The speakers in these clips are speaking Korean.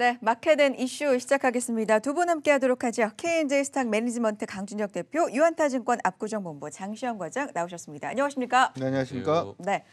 네, 마켓앤 이슈 시작하겠습니다. 두 분 함께하도록 하죠. K&J 스탁 매니지먼트 강준혁 대표, 유한타증권 압구정본부 장시영 과장 나오셨습니다. 안녕하십니까? 네, 안녕하십니까? 네.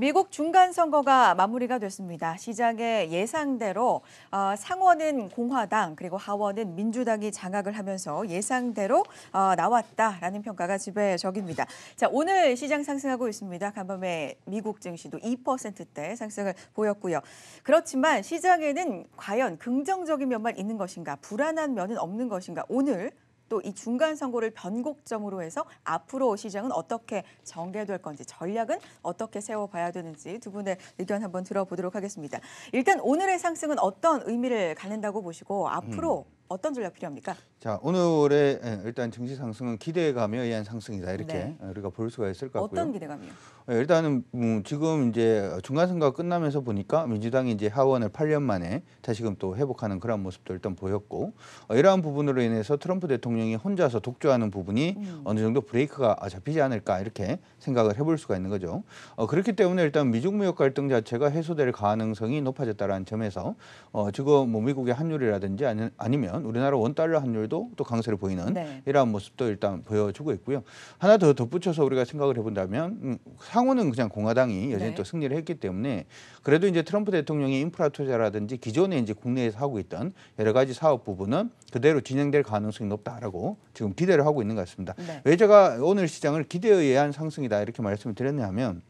미국 중간 선거가 마무리가 됐습니다. 시장의 예상대로 어, 상원은 공화당 그리고 하원은 민주당이 장악을 하면서 예상대로 어, 나왔다라는 평가가 지배적입니다. 자 오늘 시장 상승하고 있습니다. 간밤에 미국 증시도 2%대 상승을 보였고요. 그렇지만 시장에는 과연 긍정적인 면만 있는 것인가 불안한 면은 없는 것인가 오늘 또이 중간 선거를 변곡점으로 해서 앞으로 시장은 어떻게 전개될 건지 전략은 어떻게 세워봐야 되는지 두 분의 의견 한번 들어보도록 하겠습니다. 일단 오늘의 상승은 어떤 의미를 갖는다고 보시고 앞으로 음. 어떤 전략 필요합니까? 자 오늘의 예, 일단 증시 상승은 기대감에 의한 상승이다 이렇게 네. 예, 우리가 볼 수가 있을 것 같고요. 어떤 기대감이요? 예, 일단은 음, 지금 이제 중간 선거가 끝나면서 보니까 민주당이 이제 하원을 8년 만에 다시금 또 회복하는 그런 모습도 일단 보였고 어, 이러한 부분으로 인해서 트럼프 대통령이 혼자서 독주하는 부분이 음. 어느 정도 브레이크가 잡히지 않을까 이렇게 생각을 해볼 수가 있는 거죠. 어, 그렇기 때문에 일단 미중 무역 갈등 자체가 해소될 가능성이 높아졌다라는 점에서 어, 지금 뭐 미국의 환율이라든지 아니면 보이 우리나라 원달러 환율도 또 강세를 보이는 네. 이러한 모습도 일단 보여주고 있고요. 하나 더 덧붙여서 우리가 생각을 해본다면 음, 상호는 그냥 공화당이 여전히 네. 또 승리를 했기 때문에 그래도 이제 트럼프 대통령이 인프라 투자라든지 기존에 이제 국내에서 하고 있던 여러 가지 사업 부분은 그대로 진행될 가능성이 높다라고 지금 기대를 하고 있는 것 같습니다. 네. 왜 제가 오늘 시장을 기대에 의한 상승이다 이렇게 말씀을 드렸냐 하면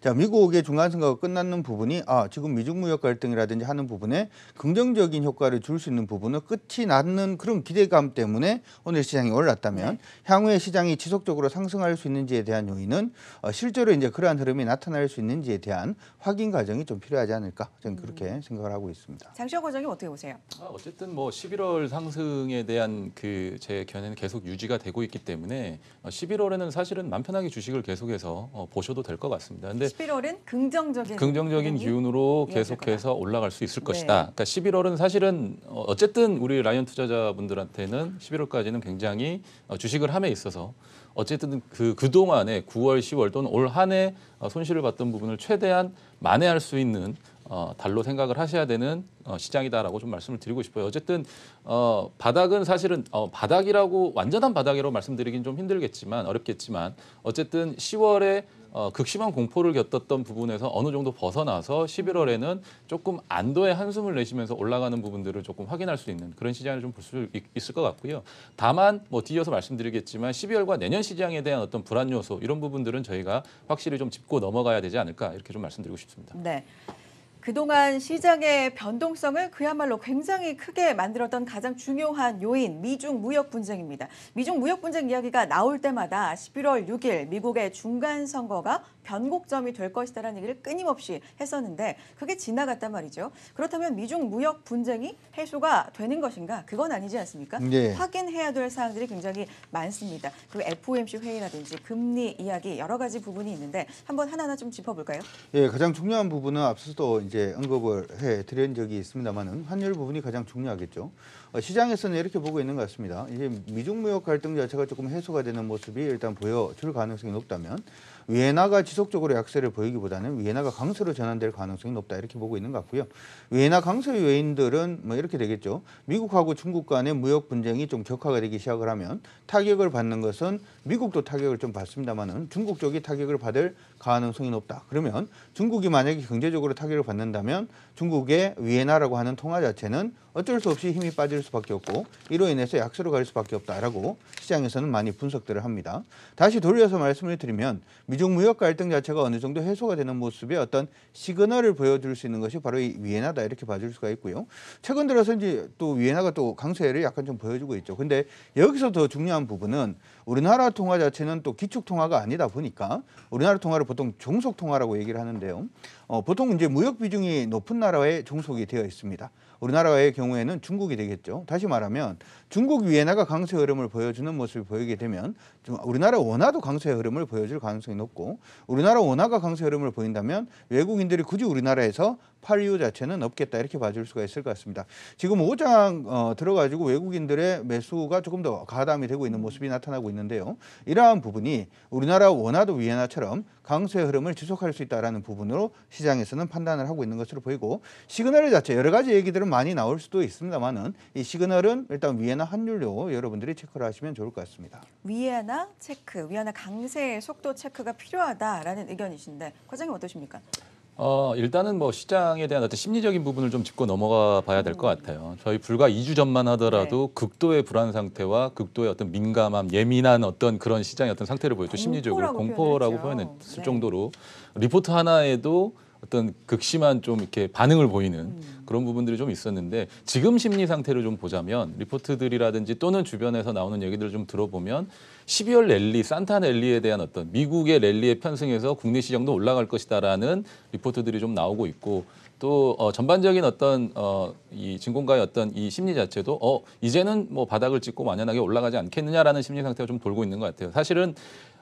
자, 미국의 중간 선거가 끝나는 부분이 아, 지금 미중 무역 갈등이라든지 하는 부분에 긍정적인 효과를 줄 수 있는 부분은 끝이 낫는 그런 기대감 때문에 오늘 시장이 올랐다면 네. 향후에 시장이 지속적으로 상승할 수 있는지에 대한 요인은 어, 실제로 이제 그러한 흐름이 나타날 수 있는지에 대한 확인 과정이 좀 필요하지 않을까 저는 음. 그렇게 음. 생각을 하고 있습니다. 장시호 과장님 어떻게 보세요? 아, 어쨌든 뭐 11월 상승에 대한 그 제 견해는 계속 유지가 되고 있기 때문에 11월에는 어, 사실은 맘 편하게 주식을 계속해서 어, 보셔도 될 것 같습니다. 같습니다. 근데 11월은 긍정적인 긍정적인 기운으로 계속해서 올라갈 수 있을 네. 것이다. 그러니까 11월은 사실은 어, 어쨌든 우리 라이언 투자자분들한테는 11월까지는 굉장히 어, 주식을 함에 있어서 어쨌든 그 그동안에 9월, 10월 또는 올한해 어, 손실을 봤던 부분을 최대한 만회할 수 있는 어, 달로 생각을 하셔야 되는 어, 시장이다라고 좀 말씀을 드리고 싶어요. 어쨌든 어, 바닥은 사실은 어, 바닥이라고 완전한 바닥이라고 말씀드리긴 좀 힘들겠지만 어렵겠지만 어쨌든 10월에 어, 극심한 공포를 겪었던 부분에서 어느 정도 벗어나서 11월에는 조금 안도의 한숨을 내쉬면서 올라가는 부분들을 조금 확인할 수 있는 그런 시장을 좀 볼 수 있을 것 같고요. 다만 뭐뒤어서 말씀드리겠지만 12월과 내년 시장에 대한 어떤 불안 요소 이런 부분들은 저희가 확실히 좀 짚고 넘어가야 되지 않을까 이렇게 좀 말씀드리고 싶습니다. 네. 그동안 시장의 변동성을 그야말로 굉장히 크게 만들었던 가장 중요한 요인 미중 무역 분쟁입니다. 미중 무역 분쟁 이야기가 나올 때마다 11월 6일 미국의 중간 선거가 변곡점이 될 것이다라는 얘기를 끊임없이 했었는데 그게 지나갔단 말이죠. 그렇다면 미중 무역 분쟁이 해소가 되는 것인가? 그건 아니지 않습니까? 네. 확인해야 될 사항들이 굉장히 많습니다. 그리고 FOMC 회의라든지 금리 이야기 여러 가지 부분이 있는데 한번 하나하나 좀 짚어볼까요? 예, 가장 중요한 부분은 앞서도 이제 언급을 해 드린 적이 있습니다만은 환율 부분이 가장 중요하겠죠. 어, 시장에서는 이렇게 보고 있는 것 같습니다. 이제 미중 무역 갈등 자체가 조금 해소가 되는 모습이 일단 보여줄 가능성이 높다면 위에나가 지속적으로 약세를 보이기보다는 위에나가 강세로 전환될 가능성이 높다 이렇게 보고 있는 것 같고요. 위에나 강세 요인들은 뭐 이렇게 되겠죠. 미국하고 중국 간의 무역 분쟁이 좀 격화가 되기 시작을 하면 타격을 받는 것은 미국도 타격을 좀 받습니다만은 중국 쪽이 타격을 받을 가능성이 높다. 그러면 중국이 만약에 경제적으로 타격을 받는다면 중국의 위에나라고 하는 통화 자체는 어쩔 수 없이 힘이 빠질 수밖에 없고 이로 인해서 약세로 갈 수밖에 없다라고 시장에서는 많이 분석들을 합니다. 다시 돌려서 말씀을 드리면 미중 무역 갈등 자체가 어느 정도 해소가 되는 모습의 어떤 시그널을 보여줄 수 있는 것이 바로 이 위에나다 이렇게 봐줄 수가 있고요. 최근 들어서 이제 또 위에나가 또 강세를 약간 좀 보여주고 있죠. 근데 여기서 더 중요한 부분은 우리나라 통화 자체는 또 기축 통화가 아니다 보니까 우리나라 통화를 보통 종속 통화라고 얘기를 하는데요. 어, 보통 이제 무역 비중이 높은 나라에 종속이 되어 있습니다. 우리나라의 경우에는 중국이 되겠죠. 다시 말하면 중국 위에나가 강세 흐름을 보여주는 모습을 보이게 되면 우리나라 원화도 강세 흐름을 보여줄 가능성이 높고 우리나라 원화가 강세 흐름을 보인다면 외국인들이 굳이 우리나라에서 팔 이유 자체는 없겠다 이렇게 봐줄 수가 있을 것 같습니다. 지금 5장 어, 들어가지고 외국인들의 매수가 조금 더 가담이 되고 있는 모습이 나타나고 있는데요. 이러한 부분이 우리나라 원화도 위안화처럼 강세 흐름을 지속할 수 있다는 부분으로 시장에서는 판단을 하고 있는 것으로 보이고 시그널 자체 여러 가지 얘기들은 많이 나올 수도 있습니다만은 이 시그널은 일단 위에나 환율로 여러분들이 체크를 하시면 좋을 것 같습니다. 위에나 체크, 위에나 강세 속도 체크가 필요하다라는 의견이신데 과장님 어떠십니까? 어, 일단은 뭐 시장에 대한 어떤 심리적인 부분을 좀 짚고 넘어가 봐야 될 것 같아요. 저희 불과 2주 전만 하더라도 네. 극도의 불안 상태와 극도의 어떤 민감함, 예민한 어떤 그런 시장의 어떤 상태를 보여줘 심리적으로 공포라고 표현했을 네. 정도로 리포트 하나에도 어떤 극심한 좀 이렇게 반응을 보이는 그런 부분들이 좀 있었는데 지금 심리 상태를 좀 보자면 리포트들이라든지 또는 주변에서 나오는 얘기들을 좀 들어보면 12월 랠리, 산타 랠리에 대한 어떤 미국의 랠리에편승해서 국내 시장도 올라갈 것이다라는 리포트들이 좀 나오고 있고 또 어, 전반적인 어떤 어, 이 증권가의 어떤 이 심리 자체도 어 이제는 뭐 바닥을 찍고 만연하게 올라가지 않겠느냐라는 심리 상태가 좀 돌고 있는 것 같아요. 사실은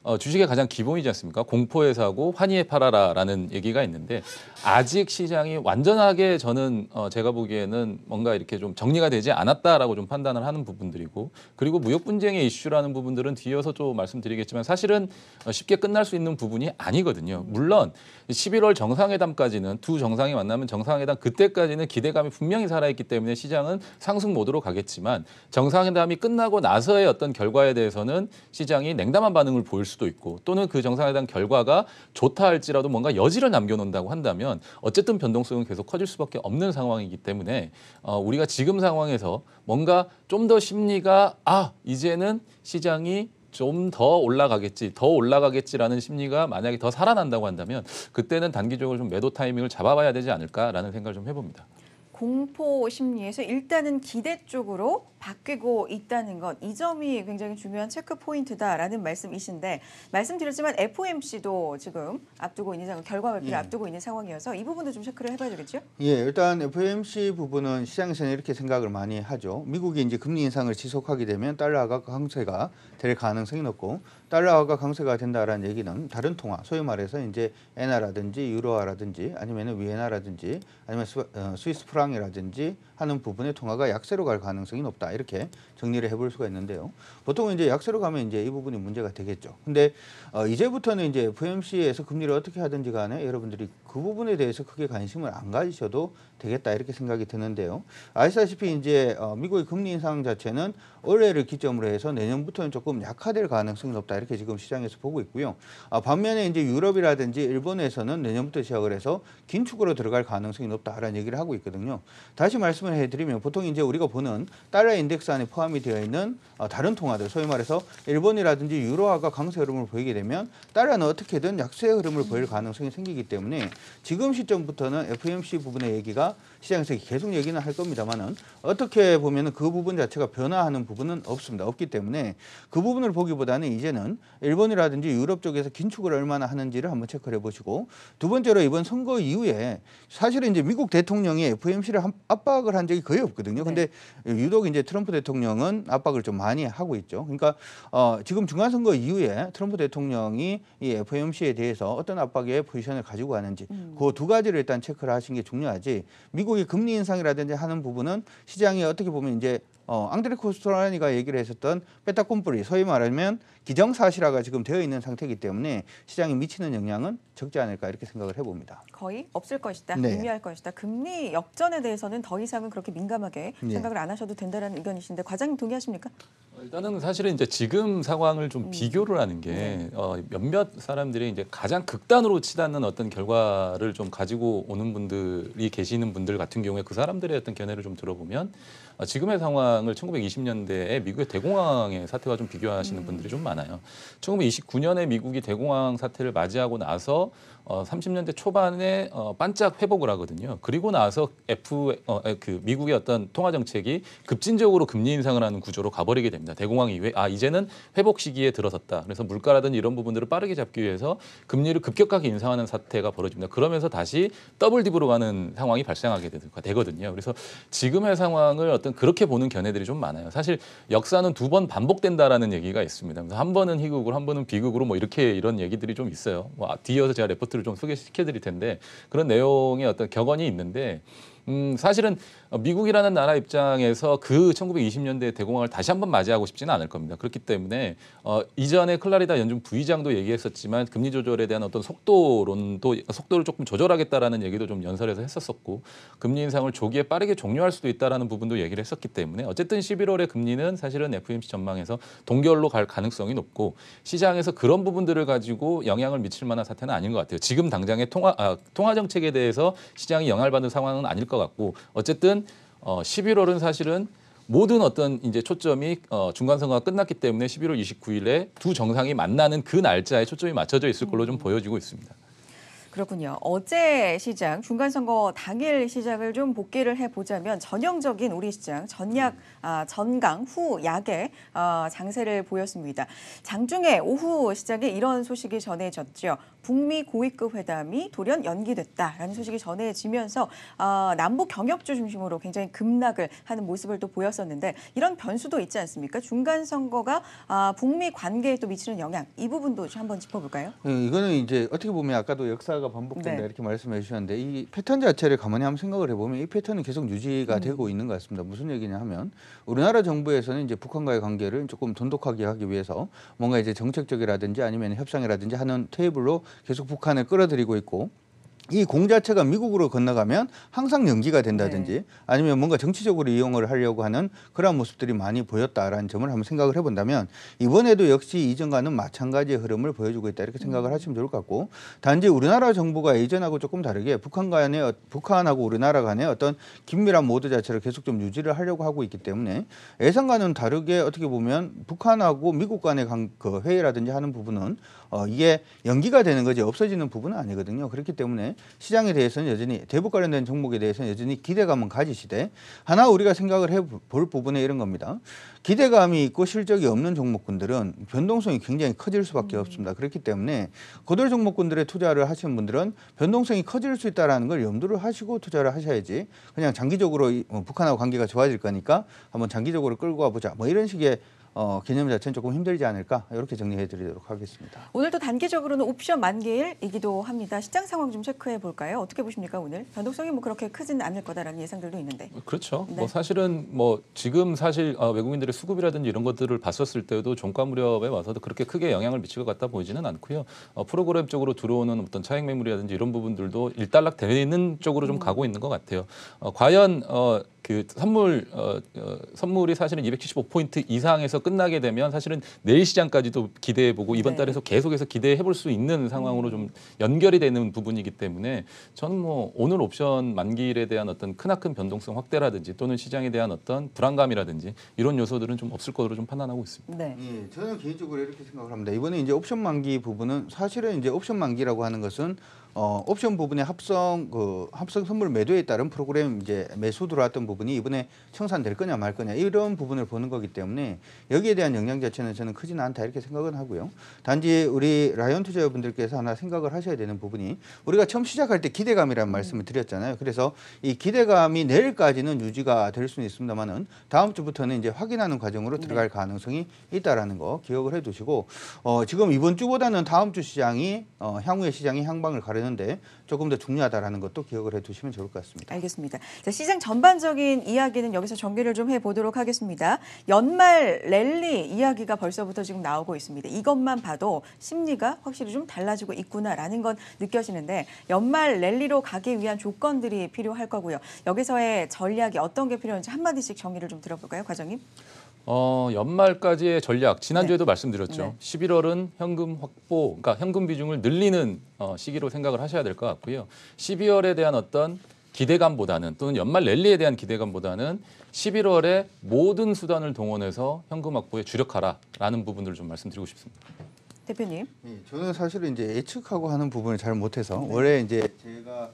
어, 주식의 가장 기본이지 않습니까? 공포에 사고 환희에 팔아라라는 얘기가 있는데 아직 시장이 완전하게 저는 어, 제가 보기에는 뭔가 이렇게 좀 정리가 되지 않았다라고 좀 판단을 하는 부분들이고 그리고 무역 분쟁의 이슈라는 부분들은 뒤에서 좀 말씀드리겠지만 사실은 어, 쉽게 끝날 수 있는 부분이 아니거든요. 물론 11월 정상회담까지는 두 정상이 만나면 정상회담 그때까지는 기대감이 분명히 살아있기 때문에 시장은 상승 모드로 가겠지만 정상회담이 끝나고 나서의 어떤 결과에 대해서는 시장이 냉담한 반응을 보일 수 수도 있고 또는 그 정상회담 결과가 좋다 할지라도 뭔가 여지를 남겨놓는다고 한다면 어쨌든 변동성은 계속 커질 수밖에 없는 상황이기 때문에 어, 우리가 지금 상황에서 뭔가 좀 더 심리가 아 이제는 시장이 좀 더 올라가겠지, 더 올라가겠지라는 심리가 만약에 더 살아난다고 한다면 그때는 단기적으로 좀 매도 타이밍을 잡아봐야 되지 않을까라는 생각을 좀 해봅니다. 공포 심리에서 일단은 기대 쪽으로 바뀌고 있다는 것, 이 점이 굉장히 중요한 체크 포인트다라는 말씀이신데 말씀드렸지만 FOMC도 지금 앞두고 있는 상황, 결과 발표를 예. 앞두고 있는 상황이어서 이 부분도 좀 체크를 해봐야 되겠죠? 예, 일단 FOMC 부분은 시장에서는 이렇게 생각을 많이 하죠. 미국이 이제 금리 인상을 지속하게 되면 달러가 강세가 될 가능성이 높고 달러가 강세가 된다라는 얘기는 다른 통화, 소위 말해서 이제 엔화라든지 유로화라든지 아니면 위엔화라든지 아니면 어, 스위스 프랑이라든지 하는 부분의 통화가 약세로 갈 가능성이 높다. 이렇게 정리를 해볼 수가 있는데요. 보통 이제 약세로 가면 이제 이 부분이 문제가 되겠죠. 근데 어, 이제부터는 이제 FMC에서 금리를 어떻게 하든지 간에 여러분들이 그 부분에 대해서 크게 관심을 안 가지셔도 되겠다 이렇게 생각이 드는데요. 아시다시피 이제 어, 미국의 금리 인상 자체는 올해를 기점으로 해서 내년부터는 조금 약화될 가능성이 높다 이렇게 지금 시장에서 보고 있고요. 아, 반면에 이제 유럽이라든지 일본에서는 내년부터 시작을 해서 긴축으로 들어갈 가능성이 높다라는 얘기를 하고 있거든요. 다시 말씀을 해드리면 보통 이제 우리가 보는 달러 인덱스 안에 포함이 포함이 되어 있는 어, 다른 통화들, 소위 말해서 일본이라든지 유로화가 강세 흐름을 보이게 되면 달러는 어떻게든 약세 흐름을 보일 가능성이 생기기 때문에 지금 시점부터는 FMC 부분의 얘기가 시장에서 계속 얘기는 할 겁니다만은 어떻게 보면 그 부분 자체가 변화하는 부분은 없습니다. 없기 때문에 그 부분을 보기보다는 이제는 일본이라든지 유럽 쪽에서 긴축을 얼마나 하는지를 한번 체크를 해보시고 두 번째로 이번 선거 이후에 사실은 이제 미국 대통령이 FMC를 압박을 한 적이 거의 없거든요. 근데 네. 유독 이제 트럼프 대통령은 민주당은 압박을 좀 많이 하고 있죠. 그러니까 어, 지금 중간선거 이후에 트럼프 대통령이 이 FOMC에 대해서 어떤 압박의 포지션을 가지고 가는지 음. 그두 가지를 일단 체크를 하신 게 중요하지 미국이 금리 인상이라든지 하는 부분은 시장이 어떻게 보면 이제 어, 앙드레 코스토라니가 얘기를 했었던 베타콤프리 소위 말하면 기정사실화가 지금 되어 있는 상태이기 때문에 시장에 미치는 영향은 적지 않을까 이렇게 생각을 해봅니다. 거의 없을 것이다. 네. 미미할 것이다. 금리 역전에 대해서는 더 이상은 그렇게 민감하게 네. 생각을 안 하셔도 된다는 의견이신데 과장님 동의하십니까? 일단은 사실은 이제 지금 상황을 좀 음. 비교를 하는 게 네. 어, 몇몇 사람들이 이제 가장 극단으로 치닫는 어떤 결과를 좀 가지고 오는 분들이 계시는 분들 같은 경우에 그 사람들의 어떤 견해를 좀 들어보면 어, 지금의 상황을 1920년대에 미국의 대공황의 사태와 좀 비교하시는 음. 분들이 좀 많아요. 1929년에 미국이 대공황 사태를 맞이하고 나서 어, 30년대 초반에 어, 반짝 회복을 하거든요. 그리고 나서 F 어, 그 미국의 어떤 통화 정책이 급진적으로 금리 인상을 하는 구조로 가버리게 됩니다. 대공황 이후에 아 이제는 회복 시기에 들어섰다. 그래서 물가라든지 이런 부분들을 빠르게 잡기 위해서 금리를 급격하게 인상하는 사태가 벌어집니다. 그러면서 다시 더블 딥으로 가는 상황이 발생하게 되거든요. 그래서 지금의 상황을 어떤 그렇게 보는 견해들이 좀 많아요. 사실 역사는 두 번 반복된다라는 얘기가 있습니다. 그래서 한 번은 희극으로 한 번은 비극으로 뭐 이렇게 이런 얘기들이 좀 있어요. 뭐 아, 뒤이어서 제가 레포트 것들을 좀 소개시켜 드릴 텐데 그런 내용의 어떤 격언이 있는데 음, 사실은 어, 미국이라는 나라 입장에서 그 1920년대 대공황을 다시 한번 맞이하고 싶지는 않을 겁니다. 그렇기 때문에 어, 이전에 클라리다 연준 부의장도 얘기했었지만 금리 조절에 대한 어떤 속도론도 속도를 조금 조절하겠다라는 얘기도 좀 연설에서 했었었고 금리 인상을 조기에 빠르게 종료할 수도 있다라는 부분도 얘기를 했었기 때문에 어쨌든 11월에 금리는 사실은 f m c 전망에서 동결로 갈 가능성이 높고 시장에서 그런 부분들을 가지고 영향을 미칠 만한 사태는 아닌 것 같아요. 지금 당장의 통화 아, 통화 정책에 대해서 시장이 영향을 받는 상황은 아닐 것. 것 같고 어쨌든 어 11월은 사실은 모든 어떤 이제 초점이 어, 중간 선거가 끝났기 때문에 11월 29일에 두 정상이 만나는 그 날짜에 초점이 맞춰져 있을 걸로 좀 음. 보여지고 있습니다. 그렇군요. 어제 시장 중간 선거 당일 시장을 좀 복귀를 해보자면 전형적인 우리 시장 전약 아, 전강 후 약의 아, 장세를 보였습니다. 장중에 오후 시장에 이런 소식이 전해졌죠. 북미 고위급 회담이 돌연 연기됐다라는 소식이 전해지면서 어, 남북 경협주 중심으로 굉장히 급락을 하는 모습을 또 보였었는데 이런 변수도 있지 않습니까? 중간 선거가 어, 북미 관계에 또 미치는 영향 이 부분도 좀 한번 짚어볼까요? 네, 이거는 이제 어떻게 보면 아까도 역사가 반복된다 네. 이렇게 말씀해 주셨는데 이 패턴 자체를 가만히 한번 생각을 해보면 이 패턴은 계속 유지가 음. 되고 있는 것 같습니다. 무슨 얘기냐 하면 우리나라 정부에서는 이제 북한과의 관계를 조금 돈독하게 하기 위해서 뭔가 이제 정책적이라든지 아니면 협상이라든지 하는 테이블로 계속 북한을 끌어들이고 있고 이 공자체가 미국으로 건너가면 항상 연기가 된다든지 네. 아니면 뭔가 정치적으로 이용을 하려고 하는 그런 모습들이 많이 보였다라는 점을 한번 생각을 해본다면 이번에도 역시 이전과는 마찬가지의 흐름을 보여주고 있다 이렇게 생각을 음. 하시면 좋을 것 같고 단지 우리나라 정부가 이전하고 조금 다르게 북한 간의 어, 북한하고 우리나라 간의 어떤 긴밀한 모드 자체를 계속 좀 유지를 하려고 하고 있기 때문에 예상과는 다르게 어떻게 보면 북한하고 미국 간의 그 회의라든지 하는 부분은 어, 이게 연기가 되는 거지 없어지는 부분은 아니거든요. 그렇기 때문에 시장에 대해서는 여전히 대북 관련된 종목에 대해서는 여전히 기대감은 가지시되 하나 우리가 생각을 해볼 부분에 이런 겁니다. 기대감이 있고 실적이 없는 종목군들은 변동성이 굉장히 커질 수밖에 음. 없습니다. 그렇기 때문에 거들 종목군들에 투자를 하시는 분들은 변동성이 커질 수 있다는 걸 염두를 하시고 투자를 하셔야지 그냥 장기적으로 어, 북한하고 관계가 좋아질 거니까 한번 장기적으로 끌고 와보자 뭐 이런 식의 어, 개념 자체는 조금 힘들지 않을까 이렇게 정리해드리도록 하겠습니다. 오늘도 단계적으로는 옵션 만기일이기도 합니다. 시장 상황 좀 체크해 볼까요? 어떻게 보십니까 오늘? 변동성이 뭐 그렇게 크진 않을 거다라는 예상들도 있는데. 그렇죠. 뭐 네. 뭐 사실은 뭐 지금 사실 어, 외국인들의 수급이라든지 이런 것들을 봤었을 때도 종가 무렵에 와서도 그렇게 크게 영향을 미칠 것 같다 보이지는 않고요. 어, 프로그램 쪽으로 들어오는 어떤 차익 매물이라든지 이런 부분들도 일단락 되는 쪽으로 좀 음. 가고 있는 것 같아요. 어, 과연 어, 그 선물 어, 어, 선물이 사실은 275포인트 이상에서 끝나게 되면 사실은 내일 시장까지도 기대해 보고 이번 네. 달에서 계속해서 기대해 볼 수 있는 상황으로 좀 연결이 되는 부분이기 때문에 저는 뭐 오늘 옵션 만기일에 대한 어떤 크나큰 변동성 확대라든지 또는 시장에 대한 어떤 불안감이라든지 이런 요소들은 좀 없을 것으로 좀 판단하고 있습니다. 네. 예, 저는 개인적으로 이렇게 생각을 합니다. 이번에 이제 옵션 만기 부분은 사실은 이제 옵션 만기라고 하는 것은 어, 옵션 부분의 합성 그 합성 선물 매도에 따른 프로그램 이제 매수 들어왔던 부분이 이번에 청산될 거냐 말 거냐 이런 부분을 보는 거기 때문에 여기에 대한 영향 자체는 저는 크진 않다 이렇게 생각은 하고요. 단지 우리 라이언 투자자분들께서 하나 생각을 하셔야 되는 부분이 우리가 처음 시작할 때 기대감이라는 음. 말씀을 드렸잖아요. 그래서 이 기대감이 내일까지는 유지가 될 수는 있습니다만은 다음 주부터는 이제 확인하는 과정으로 들어갈 네. 가능성이 있다라는 거 기억을 해두시고 어, 지금 이번 주보다는 다음 주 시장이 어, 향후의 시장이 향방을 가르는 되는데 조금 더중요하다는 것도 기억을 해두시면 좋을 것 같습니다. 알겠습니다. 자, 시장 전반적인 이야기는 여기서 정리를좀 해보도록 하겠습니다. 연말 랠리 이야기가 벌써부터 지금 나오고 있습니다. 이것만 봐도 심리가 확실히 좀 달라지고 있구나라는 건 느껴지는데 연말 랠리로 가기 위한 조건들이 필요할 거고요. 여기서의 전략이 어떤 게 필요한지 한마디씩 정리를좀 들어볼까요, 과장님? 어, 연말까지의 전략 지난주에도 네. 말씀드렸죠. 네. 11월은 현금 확보, 그러니까 현금 비중을 늘리는 어, 시기로 생각을 하셔야 될 것 같고요. 12월에 대한 어떤 기대감보다는 또는 연말 랠리에 대한 기대감보다는 11월에 모든 수단을 동원해서 현금 확보에 주력하라라는 부분들을 좀 말씀드리고 싶습니다. 대표님. 네, 저는 사실은 이제 예측하고 하는 부분을 잘 못해서 네. 올해 이제 제가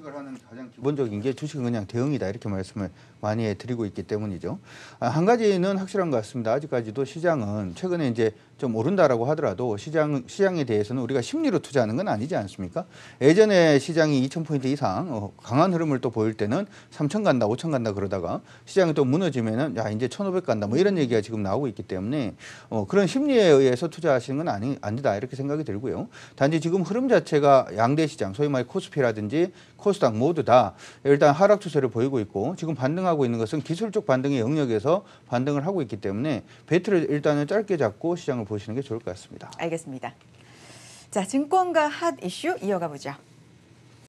주식을 하는 가장 기본적인 게 주식은 그냥 대응이다 이렇게 말씀을 많이 드리고 있기 때문이죠. 아, 한 가지는 확실한 것 같습니다. 아직까지도 시장은 최근에 이제 좀 오른다라고 하더라도 시장 시장에 대해서는 우리가 심리로 투자하는 건 아니지 않습니까? 예전에 시장이 2,000포인트 이상 어, 강한 흐름을 또 보일 때는 3,000 간다, 5,000 간다 그러다가 시장이 또 무너지면은 야 이제 1,500 간다 뭐 이런 얘기가 지금 나오고 있기 때문에 어, 그런 심리에 의해서 투자하시는 건 아니 아니다 이렇게 생각이 들고요. 단지 지금 흐름 자체가 양대 시장, 소위 말해 코스피라든지 코스닥 모두 다 일단 하락 추세를 보이고 있고 지금 반등하고 있는 것은 기술적 반등의 영역에서 반등을 하고 있기 때문에 배트를 일단은 짧게 잡고 시장을 보시는 게 좋을 것 같습니다. 알겠습니다. 자, 증권가 핫 이슈 이어가 보죠.